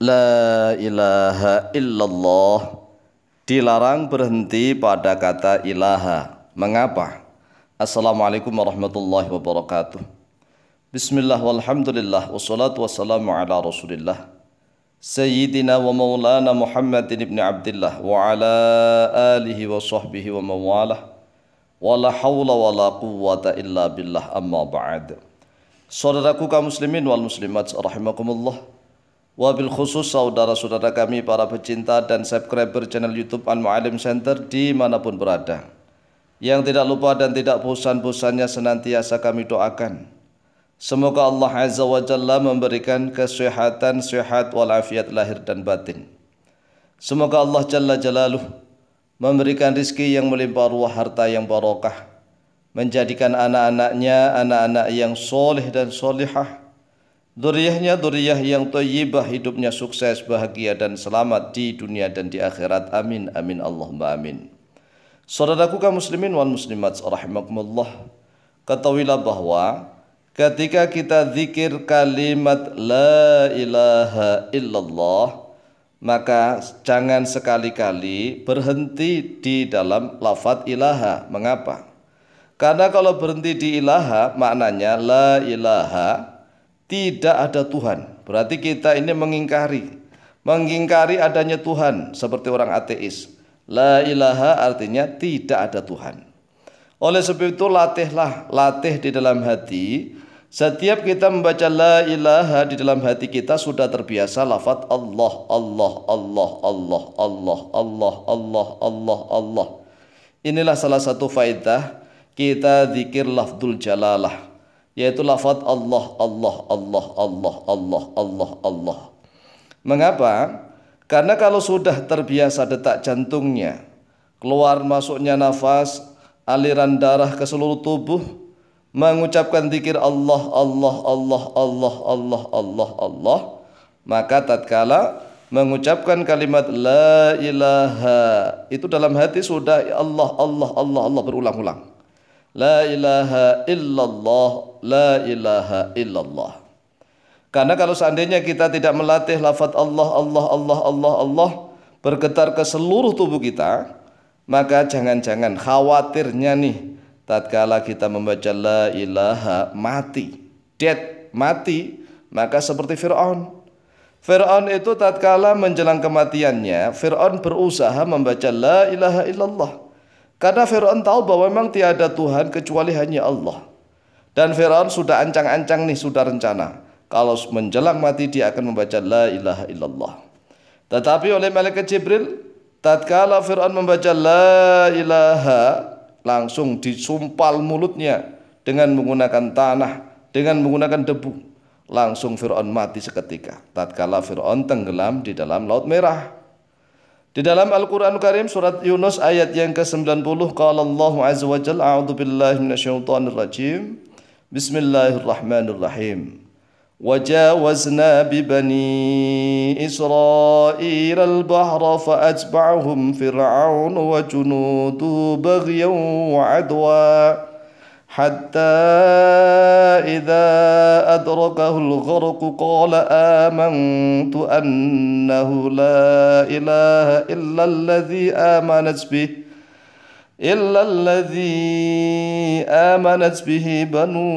La ilaha illallah dilarang berhenti pada kata ilaha. Mengapa? Assalamualaikum warahmatullahi wabarakatuh. Bismillah walhamdulillah wassalatu wassalamu ala rasulillah. Sayyidina wa maulana Muhammadin ibn Abdullah wa ala alihi wa sahbihi wa mawalah. Wa la hawla wa la quwwata illa billah amma ba'd. Saudaraku kaum muslimin wal muslimat rahimakumullah. Wabil khusus saudara-saudara kami para pecinta dan subscriber channel YouTube An Mu'alim Center dimanapun berada. Yang tidak lupa dan tidak bosan-bosannya senantiasa kami doakan. Semoga Allah Azza wa Jalla memberikan kesehatan, sehat walafiat lahir dan batin. Semoga Allah Jalla Jalaluh memberikan rizki yang melimpah ruah harta yang barokah. Menjadikan anak-anaknya anak-anak yang soleh dan solehah Duriyahnya duriyah yang toyibah hidupnya sukses, bahagia dan selamat di dunia dan di akhirat. Amin, amin, Allahumma amin. Saudaraku kaum muslimin wal muslimat rahimakumullah. Ketahuilah bahwa ketika kita zikir kalimat la ilaha illallah, maka jangan sekali-kali berhenti di dalam lafaz ilaha. Mengapa? Karena kalau berhenti di ilaha maknanya la ilaha tidak ada Tuhan. Berarti kita ini mengingkari, mengingkari adanya Tuhan seperti orang ateis. La ilaha artinya tidak ada Tuhan. Oleh sebab itu latihlah, latih di dalam hati. Setiap kita membaca la ilaha di dalam hati kita sudah terbiasa Lafat Allah, Allah, Allah, Allah, Allah, Allah, Allah, Allah, Allah. Inilah salah satu faidah kita zikir lafdul jalalah yaitu lafaz Allah Allah Allah Allah Allah Allah Allah. Mengapa? Karena kalau sudah terbiasa detak jantungnya, keluar masuknya nafas, aliran darah ke seluruh tubuh, mengucapkan zikir Allah Allah Allah Allah Allah Allah Allah, maka tatkala mengucapkan kalimat la ilaha itu dalam hati sudah Allah Allah Allah Allah berulang-ulang La ilaha illallah, la ilaha illallah. Karena kalau seandainya kita tidak melatih Lafat Allah, Allah, Allah, Allah, Allah bergetar ke seluruh tubuh kita, maka jangan-jangan khawatirnya nih tatkala kita membaca la ilaha mati, dead mati, maka seperti Firaun. Firaun itu tatkala menjelang kematiannya, Firaun berusaha membaca la ilaha illallah. Karena Fir'aun tahu bahwa memang tiada Tuhan kecuali hanya Allah. Dan Fir'aun sudah ancang-ancang nih, sudah rencana. Kalau menjelang mati dia akan membaca La ilaha illallah. Tetapi oleh Malaikat Jibril, tatkala Fir'aun membaca La ilaha, langsung disumpal mulutnya dengan menggunakan tanah, dengan menggunakan debu. Langsung Fir'aun mati seketika. Tatkala Fir'aun tenggelam di dalam Laut Merah. Di dalam Al-Quran Karim surat Yunus ayat yang ke-90 Qala Allah Azza wa Jal A'udhu billahi minasyaitanir rajim Bismillahirrahmanirrahim وجاوزنا ببني إسرائيل البحر فأتبعهم فرعون وجنوده بغيا وعدوا حتى إذا أدركه الغرق قال آمنت أنه لا إله إلا الذي آمنت به إلا الذي آمنت به بنو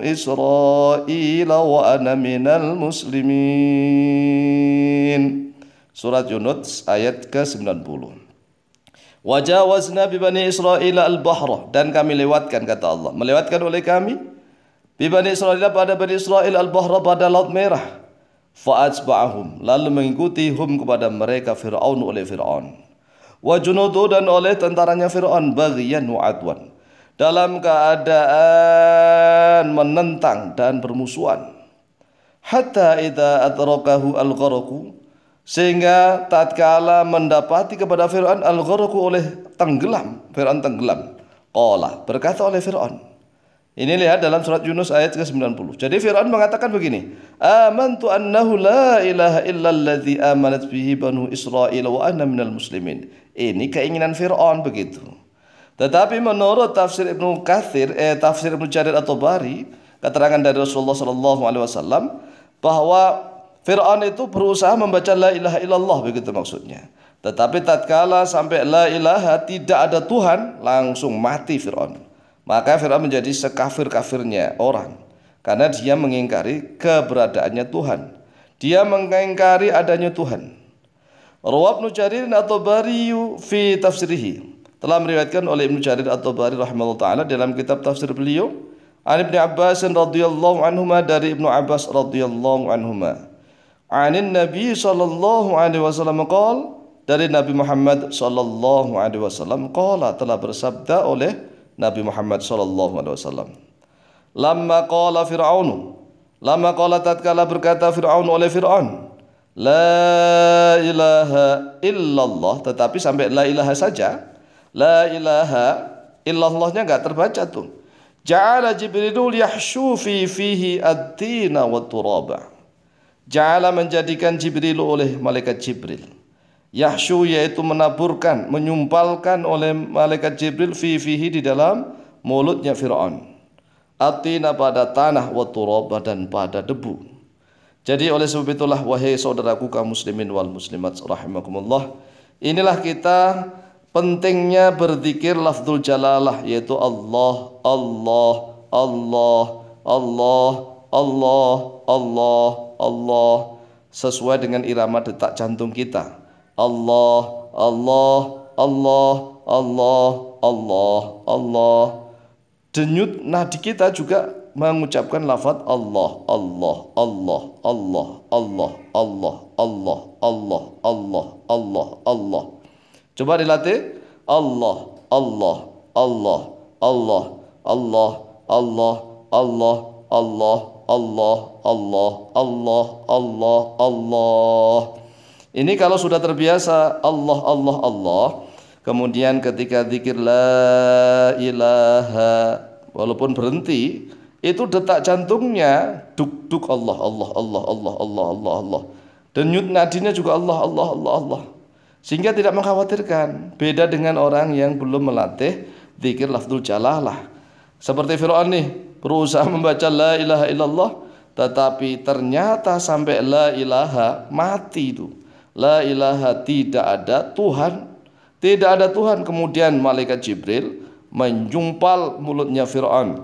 إسرائيل وأنا من المسلمين سورة يونس ayat آية 90 Wajawazna bibani Israel al-bahra dan kami lewatkan kata Allah. Melewatkan oleh kami bibani Israel pada bani Israel al-bahra pada laut merah. Fa'atba'ahum lalu mengikuti hum kepada mereka Fir'aun oleh Fir'aun. Wa junudu dan oleh tentaranya Fir'aun bagian wa'adwan. Dalam keadaan menentang dan bermusuhan. Hatta idza adrakahu al-gharaku sehingga tatkala mendapati kepada Fir'aun al oleh tenggelam Fir'aun tenggelam qala berkata oleh Fir'aun ini lihat dalam surat Yunus ayat ke-90 jadi Fir'aun mengatakan begini amantu annahu la ilaha illa alladhi amanat bihi banu israil wa ana minal muslimin ini keinginan Fir'aun begitu tetapi menurut tafsir Ibnu Kathir eh, tafsir Ibnu Jarir atau Bari keterangan dari Rasulullah sallallahu alaihi wasallam bahwa Fir'aun itu berusaha membaca la ilaha illallah begitu maksudnya. Tetapi tatkala sampai la ilaha tidak ada Tuhan, langsung mati Fir'aun. Maka Fir'aun menjadi sekafir-kafirnya orang. Karena dia mengingkari keberadaannya Tuhan. Dia mengingkari adanya Tuhan. Ruwab Nujarin atau Bariyu fi tafsirihi. Telah meriwayatkan oleh Ibnu Jarir atau Bari rahimahullah ta'ala dalam kitab tafsir beliau. An Ibn Abbas radhiyallahu anhuma dari Ibnu Abbas radhiyallahu anhuma anin Nabi sallallahu alaihi wasallam qol dari Nabi Muhammad sallallahu alaihi wasallam qala telah bersabda oleh Nabi Muhammad sallallahu alaihi wasallam lamma qala fir'aun lamma qala tatkala berkata fir'aun oleh fir'aun la ilaha illallah tetapi sampai la ilaha saja la ilaha illallahnya nggak terbaca tuh ja'ala jibril yahshu fi fihi ad-tina wat turaba Ja'ala menjadikan Jibril oleh malaikat Jibril. yahshu yaitu menaburkan, menyumpalkan oleh malaikat Jibril fi fihi di dalam mulutnya Fir'aun. Atina pada tanah wa turaba dan pada debu. Jadi oleh sebab itulah wahai saudaraku kaum muslimin wal muslimat rahimakumullah, inilah kita pentingnya berzikir lafzul jalalah yaitu Allah, Allah, Allah, Allah, Allah, Allah, Allah sesuai dengan irama detak jantung kita. Allah, Allah, Allah, Allah, Allah, Allah. Denyut nadi kita juga mengucapkan lafaz Allah, Allah, Allah, Allah, Allah, Allah, Allah, Allah, Allah, Allah, Allah. Coba dilatih. Allah, Allah, Allah, Allah, Allah, Allah, Allah, Allah, Allah, Allah, Allah, Allah, Allah, Allah. Ini kalau sudah terbiasa Allah, Allah, Allah. Kemudian ketika zikir la ilaha walaupun berhenti itu detak jantungnya duk duk Allah Allah Allah Allah Allah Allah Allah. Denyut nadinya juga Allah Allah Allah Allah. Sehingga tidak mengkhawatirkan. Beda dengan orang yang belum melatih zikir lafzul jalalah. Seperti Firaun nih, berusaha membaca la ilaha illallah tetapi ternyata sampai la ilaha mati itu la ilaha tidak ada Tuhan tidak ada Tuhan kemudian malaikat Jibril menjumpal mulutnya Fir'aun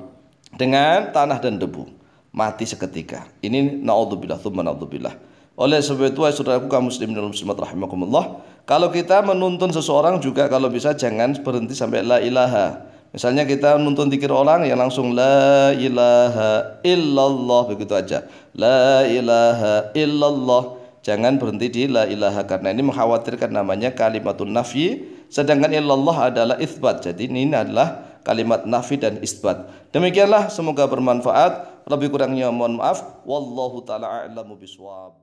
dengan tanah dan debu mati seketika ini naudzubillah tsumma naudzubillah oleh sebab itu saudaraku kaum muslimin dan muslimat rahimakumullah kalau kita menuntun seseorang juga kalau bisa jangan berhenti sampai la ilaha Misalnya kita nuntun dikir orang yang langsung la ilaha illallah begitu aja. La ilaha illallah. Jangan berhenti di la ilaha karena ini mengkhawatirkan namanya kalimatun nafi sedangkan illallah adalah isbat. Jadi ini adalah kalimat nafi dan isbat. Demikianlah semoga bermanfaat. Lebih kurangnya mohon maaf. Wallahu taala a'lamu biswab.